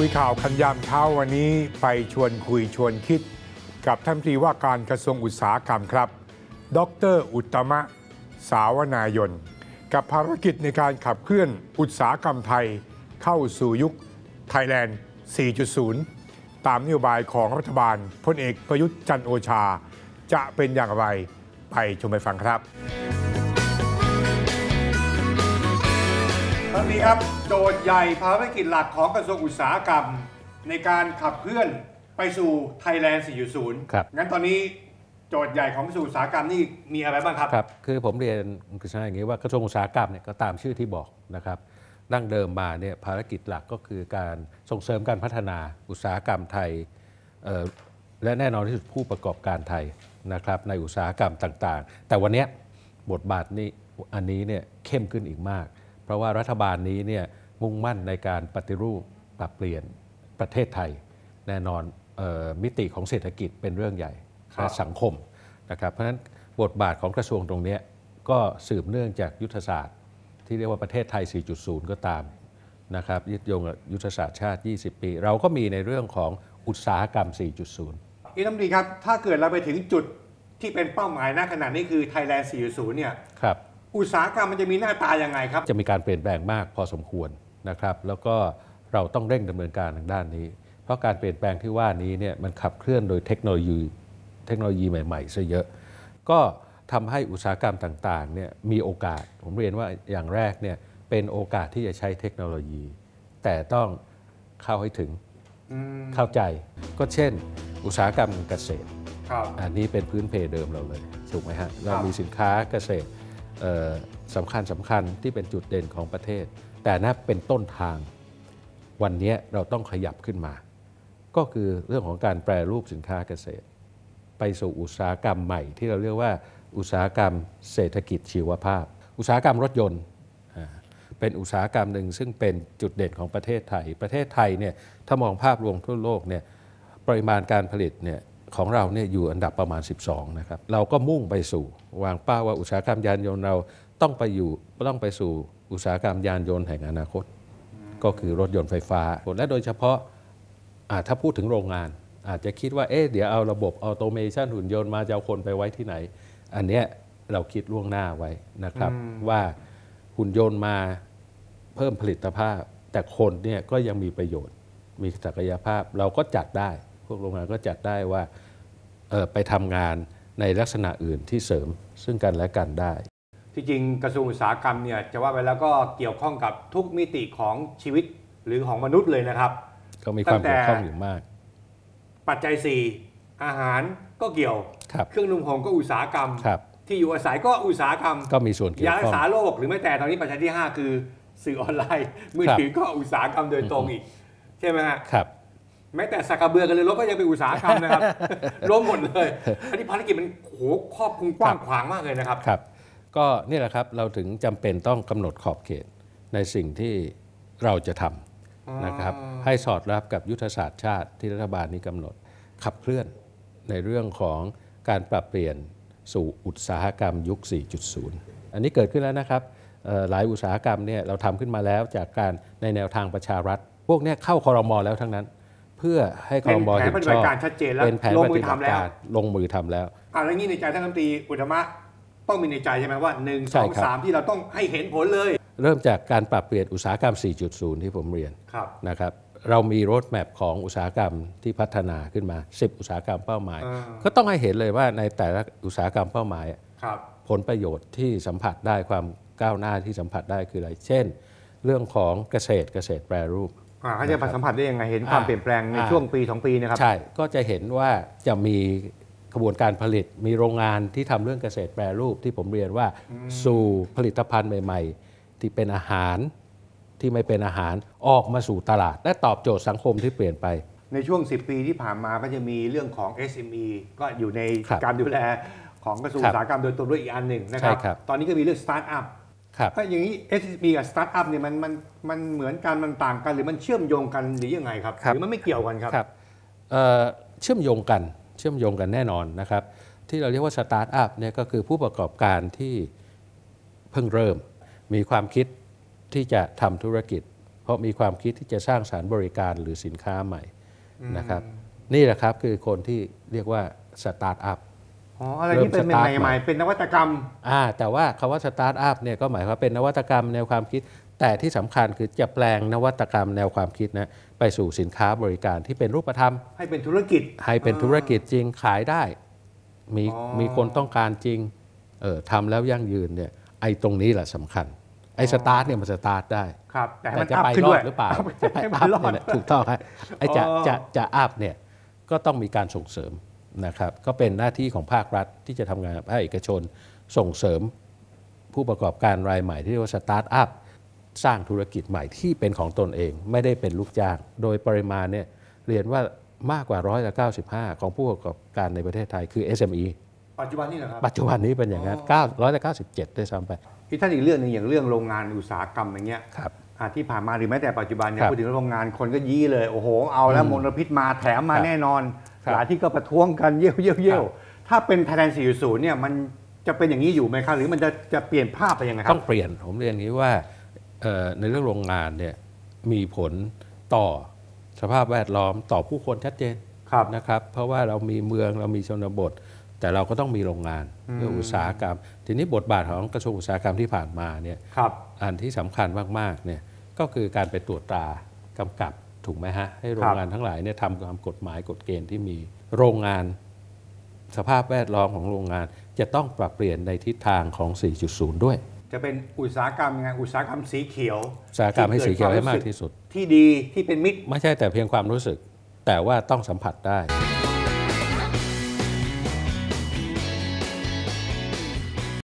คุยข่าวคันยามเช้าวันนี้ไปชวนคุยชวนคิด กับท่านตรีว่าการกระทรวงอุตสาหกรรมครับ ดร อุตมะ สาวนายน กับภารกิจในการขับเคลื่อนอุตสาหกรรมไทย เข้าสู่ยุคไทยแลนด์ 4.0 ตามนโยบายของรัฐบาลพลเอกประยุทธ์จันโอชา จะเป็นอย่างไร ไปชมไปฟังครับวันี้ครับโจทย์ใหญ่ภารกิจหลักของกระทรวงอุตสาหกรรมในการขับเคลื่อนไปสู่ไทยแลนด์4.0ครับงั้นตอนนี้โจทย์ใหญ่ของกระทรวงอุตสาหกรรมนี่มีอะไรบ้างครับ ครับ คือผมเรียนคุณกฤษอย่างนี้ว่ากระทรวงอุตสาหกรรมเนี่ยก็ตามชื่อที่บอกนะครับดั้งเดิมมาเนี่ยภารกิจหลักก็คือการส่งเสริมการพัฒนาอุตสาหกรรมไทย และแน่นอนที่สุดผู้ประกอบการไทยนะครับในอุตสาหกรรมต่างๆ แต่วันนี้บทบาทนี้อันนี้เนี่ยเข้มขึ้นอีกมากเพราะว่ารัฐบาลนี้เนี่ยมุ่งมั่นในการปฏิรูปปรับเปลี่ยนประเทศไทย แน่นอนมิติของเศรษฐกิจเป็นเรื่องใหญ่และสังคมนะครับเพราะฉะนั้นบทบาทของกระทรวงตรงนี้ก็สืบเนื่องจากยุทธศาสตร์ ที่เรียกว่าประเทศไทย 4.0 ก็ตามนะครับยึดโยงยุทธศาสตร์ชาติ 20 ปี เราก็มีในเรื่องของอุตสาหกรรม 4.0อีกน้ำดีครับถ้าเกิดเราไปถึงจุดที่เป็นเป้าหมายณขณะนี้คือไทยแลนด์4.0 เนี่ยครับอุตสาหกรรมมันจะมีหน้าตายังไงครับจะมีการเปลี่ยนแปลงมากพอสมควรนะครับแล้วก็เราต้องเร่งดำเนินการทางด้านนี้ เพราะการเปลี่ยนแปลงที่ว่านี้เนี่ยมันขับเคลื่อนโดยเทคโนโลยีเทคโนโลยีใหม่ๆซะเยอะ ก็ทำให้อุตสาหกรรมต่างๆเนี่ยมีโอกาสผมเรียนว่าอย่างแรกเนี่ยเป็นโอกาสที่จะใช้เทคโนโลยี แต่ต้องเข้าให้ถึงเข้าใจ ก็เช่นอุตสาหกรรมเกษตรอันนี้เป็นพื้นเพเดิมเราเลยถูกไหมฮะเรามีสินค้าเกษตรสำคัญสำคัญที่เป็นจุดเด่นของประเทศ แต่นะเป็นต้นทางวันนี้เราต้องขยับขึ้นมา ก็คือเรื่องของการแปรรูปสินค้าเกษตร ไปสู่อุตสาหกรรมใหม่ที่เราเรียกว่า อุตสาหกรรมเศรษฐกิจชีวภาพ อุตสาหกรรมรถยนต์เป็นอุตสาหกรรมหนึ่งซึ่งเป็นจุดเด่นของประเทศไทย ประเทศไทยเนี่ยถ้ามองภาพรวมทั่วโลกเนี่ยปริมาณการผลิตเนี่ยของเราเนี่ยอยู่อันดับประมาณ 12 นะครับ เราก็มุ่งไปสู่วางเป้าว่าอุตสาหกรรมยานยนต์เราต้องไปอยู่ต้องไปสู่อุตสาหกรรมยานยนต์แห่งอนาคต ก็คือรถยนต์ไฟฟ้า และโดยเฉพาะถ้าพูดถึงโรงงาน อาจจะคิดว่าเอ๊ะเดี๋ยวเอาระบบออโตเมชันหุ่นยนต์มา จะเอาคนไปไว้ที่ไหน อันเนี้ยเราคิดล่วงหน้าไว้นะครับ ว่าหุ่นยนต์มาเพิ่มผลิตภาพ แต่คนเนี่ยก็ยังมีประโยชน์ มีศักยภาพเราก็จัดได้ พวกโรงงานก็จัดได้ว่าไปทำงานในลักษณะอื่นที่เสริมซึ่งกันและกันได้ที่จริงกระทรวงอุตสาหกรรมเนี่ยจะว่าไปแล้วก็เกี่ยวข้องกับทุกมิติของชีวิตหรือของมนุษย์เลยนะครับ ก็มีความเกี่ยวข้องอยู่มาก ปัจจัย4อาหารก็เกี่ยวคเครื่องนุ่งห่มก็อุตสาหกรรมรที่อยู่อาศัยก็อุตสาหกรรมก็มีส่วนเกี่ยวข้องยารักษาโรคหรือไม่แต่ตอนนี้ปัจจัยที่5คือสื่อออนไลน์มือถือก็อุตสาหกรรมโดยตรงอีก ใช่ไหมครับแม้แต่สากกระเบือกันเลยรถก็ยังเป็นอุตสาหกรรมนะครับรวมหมดเลยอันนี้ภารกิจมันโหครอบคลุมกว้างขวางมากเลยนะครับ ครับก็นี่แหละครับเราถึงจำเป็นต้องกำหนดขอบเขตในสิ่งที่เราจะทำนะครับให้สอดรับกับยุทธศาสตร์ชาติที่รัฐบาลนี้กำหนดขับเคลื่อนในเรื่องของการปรับเปลี่ยนสู่อุตสาหกรรมยุค 4.0 อันนี้เกิดขึ้นแล้วนะครับหลายอุตสาหกรรมเนี่ยเราทำขึ้นมาแล้วจากการในแนวทางประชารัฐ พวกนี้เข้าคอรมอแล้วทั้งนั้นพื่อให้คอรมอเห็นชอบเป็นแผนปฏิบัติการชัดเจนแล้วลงมือทำแล้วอะไรนี้ในใจท่านรัฐมนตรีอุตมะต้องมีในใจใช่ไหมว่าหนึ่งงสอสามที่เราต้องให้เห็นผลเลย เริ่มจากการปรับเปลี่ยนอุตสาหกรรม 4.0 ที่ผมเรียนนะครับเรามีรถแมพของอุตสาหกรรมที่พัฒนาขึ้นมา 10 อุตสาหกรรมเป้าหมาย ก็ต้องให้เห็นเลยว่าในแต่ละอุตสาหกรรมเป้าหมาย ผลประโยชน์ที่สัมผัสได้ความก้าวหน้าที่สัมผัสได้คืออะไรเช่น เรื่องของเกษตรเกษตรแปรรูปเขาจะสัมผัสได้ยังไงเห็นความเปลี่ยนแปลงในช่วงปี2ปีนะครับใช่ก็จะเห็นว่าจะมีกระบวนการผลิตมีโรงงานที่ทำเรื่องเกษตรแปรรูปที่ผมเรียนว่าสู่ผลิตภัณฑ์ใหม่ ๆ ที่เป็นอาหารที่ไม่เป็นอาหารออกมาสู่ตลาด และตอบโจทย์สังคมที่เปลี่ยนไป ในช่วง 10 ปีที่ผ่านมาก็จะมีเรื่องของ SME ก็อยู่ในการดูแลของกระทรวงอุตสาหกรรมโดยตรงด้วยอีกอันหนึ่งนะครับตอนนี้ก็มีเรื่องสตาร์ทอัพถ้าอย่างนี้ SB กับสตาร์ทอัพเนี่ยมันมันมันเหมือนกันมันต่างกัน หรือมันเชื่อมโยงกันหรือยังไงครับหรือมันไม่เกี่ยวกันครับเชื่อมโยงกันเชื่อมโยงกันแน่นอนนะครับที่เราเรียกว่าสตาร์ทอัพเนี่ยก็คือผู้ประกอบการที่เพิ่งเริ่ม มีความคิดที่จะทำธุรกิจ เพราะมีความคิดที่จะสร้างสารบริการหรือสินค้าใหม่นะครับนี่แหละครับคือคนที่เรียกว่าสตาร์ทอัพอ๋อ อะไรที่เป็นใหม่ๆเป็นนวัตกรรม อ่า แต่ว่าคำว่าสตาร์ทอัพเนี่ยก็หมายความเป็นนวัตกรรมแนวความคิด แต่ที่สำคัญคือจะแปลงนวัตกรรมแนวความคิดนะไปสู่สินค้าบริการที่เป็นรูปธรรม ให้เป็นธุรกิจให้เป็นธุรกิจจริงขายได้มีมีคนต้องการจริงเออทำแล้วยั่งยืนเนี่ยไอ้ตรงนี้แหละสำคัญไอ้สตาร์ทเนี่ยมันสตาร์ทได้ ครับแต่จะไปรอดหรือเปล่าจะไปรอดถูกต้องครับไอ้จะจะจะอัพเนี่ยก็ต้องมีการส่งเสริมนะครับก็เป็นหน้าที่ของภาครัฐที่จะทำงานภาคเอกชนส่งเสริมผู้ประกอบการรายใหม่ที่เรียกว่าสตาร์ทอัพสร้างธุรกิจใหม่ที่เป็นของตนเอง ไม่ได้เป็นลูกจ้าง โดยปริมาณเนี่ยเรียนว่ามากกว่าร้อยละ95 ของผู้ประกอบการในประเทศไทยคือ SME ปัจจุบันนี้นะครับ ปัจจุบันนี้เป็นอย่างนั้น9ร้อยละ97ด้วยซ้ำไปพี่ท่านอีกเรื่องหนึ่งอย่างเรื่องโรงงานอุตสาหกรรมอย่างเงี้ยครับที่ผ่านมาหรือแม้แต่ปัจจุบันเนี่ยพูดถึงโรงงานคนก็ยี้เลยโอ้โหเอาแล้วมลพิษมาแถมมาแน่นอนหลายที่ก็ประท้วงกันเยี่ยวเยี่ยวเยี่ยวถ้าเป็นไทยแลนด์4.0เนี่ยมันจะเป็นอย่างนี้อยู่ไหมครับ หรือมันจะจะเปลี่ยนภาพไปยังไงครับต้องเปลี่ยนผมเรียนอย่างนี้ว่าในเรื่องโรงงานเนี่ยมีผลต่อสภาพแวดล้อมต่อผู้คนชัดเจนนะครับ เพราะว่าเรามีเมืองเรามีชนบทแต่เราก็ต้องมีโรงงานเพื่ออุตสาหกรรม ทีนี้บทบาทของกระทรวงอุตสาหกรรมที่ผ่านมาเนี่ยอันที่สำคัญมากๆเนี่ยก็คือการไปตรวจตรากำกับถูกไหมฮะให้โรงงานทั้งหลายเนี่ยทำตามกฎหมายกฎเกณฑ์ที่มีโรงงาน สภาพแวดล้อมของโรงงาน จะต้องปรับเปลี่ยนในทิศทางของ 4.0 ด้วย จะเป็นอุตสาหกรรมไงอุตสาหกรรมสีเขียวอุตสาหกรรมให้สีเขียวให้มากที่สุด ที่ดีที่เป็นมิตรไม่ใช่แต่เพียงความรู้สึก แต่ว่าต้องสัมผัสได้